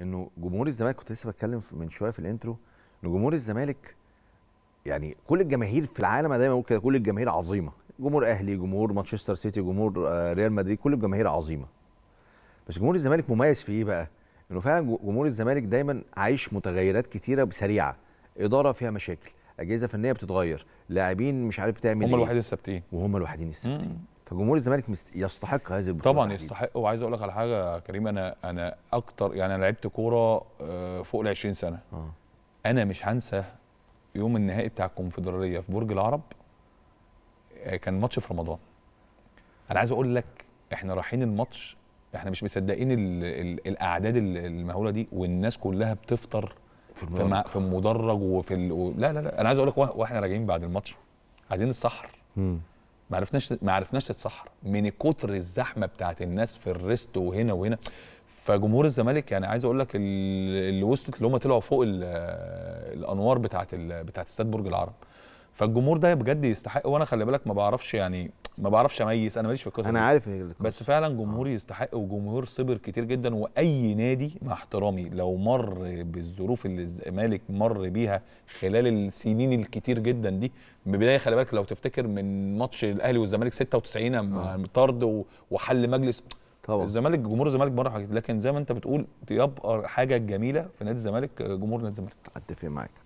انه جمهور الزمالك كنت لسه بتكلم من شويه في الانترو ان جمهور الزمالك يعني كل الجماهير في العالم دايما اقول كده كل الجماهير عظيمه جمهور اهلي جمهور مانشستر سيتي جمهور آه، ريال مدريد كل الجماهير عظيمه بس جمهور الزمالك مميز في ايه بقى انه فعلا جمهور الزمالك دايما عايش متغيرات كتيره سريعه اداره فيها مشاكل اجهزه فنيه بتتغير لاعبين مش عارف بتعمل هم ايه هم الوحيدين الثابتين وهم الوحيدين الثابتين فجمهور الزمالك مست... يستحق هذه البطوله طبعا يستحق وعايز اقول لك على حاجه يا كريم انا انا اكتر يعني انا لعبت كوره آه، فوق ال 20 سنه آه. انا مش هنسى يوم النهائي بتاع الكونفدراليه في برج العرب آه، كان ماتش في رمضان انا عايز اقول لك احنا رايحين الماتش احنا مش مصدقين الاعداد المهوله دي والناس كلها بتفطر في, في, في المدرج وفي لا لا لا انا عايز اقول لك واحنا راجعين بعد الماتش قاعدين السحر ما عرفناش ما عرفناش نتسحر من كتر الزحمه بتاعت الناس في الريست وهنا وهنا فجمهور الزمالك يعني عايز اقول لك اللي وصلت اللي هم طلعوا فوق الانوار بتاعت بتاعت استاد برج العرب فالجمهور ده بجد يستحق وانا خلي بالك ما بعرفش يعني ما بعرفش اميز انا ماليش في القصه انا عارف إيه بس فعلا جمهور يستحق وجمهور صبر كتير جدا واي نادي مع احترامي لو مر بالظروف اللي الزمالك مر بيها خلال السنين الكتير جدا دي بدايه خلي بالك لو تفتكر من ماتش الاهلي والزمالك 96 آه. طرد وحل مجلس طبعا الزمالك جمهور الزمالك مر حاجات لكن زي ما انت بتقول يبقى حاجه جميله في نادي الزمالك جمهور نادي الزمالك اتفق معاك